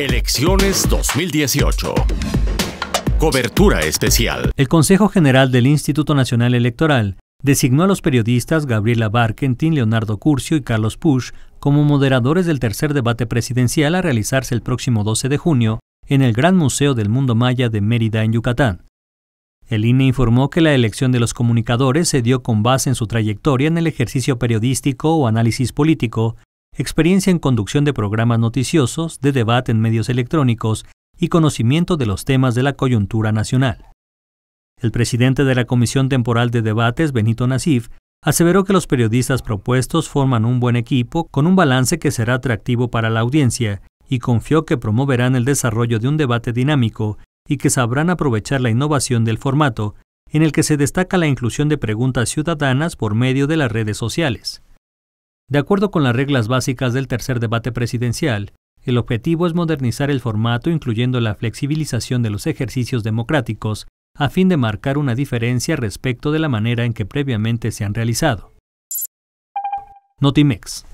Elecciones 2018. Cobertura especial. El Consejo General del Instituto Nacional Electoral designó a los periodistas Gabriela Barkentin, Leonardo Curcio y Carlos Push como moderadores del tercer debate presidencial a realizarse el próximo 12 de junio en el Gran Museo del Mundo Maya de Mérida, en Yucatán. El INE informó que la elección de los comunicadores se dio con base en su trayectoria en el ejercicio periodístico o análisis político experiencia en conducción de programas noticiosos, de debate en medios electrónicos y conocimiento de los temas de la coyuntura nacional. El presidente de la Comisión Temporal de Debates, Benito Nasif, aseveró que los periodistas propuestos forman un buen equipo con un balance que será atractivo para la audiencia y confió que promoverán el desarrollo de un debate dinámico y que sabrán aprovechar la innovación del formato, en el que se destaca la inclusión de preguntas ciudadanas por medio de las redes sociales. De acuerdo con las reglas básicas del tercer debate presidencial, el objetivo es modernizar el formato incluyendo la flexibilización de los ejercicios democráticos a fin de marcar una diferencia respecto de la manera en que previamente se han realizado. Notimex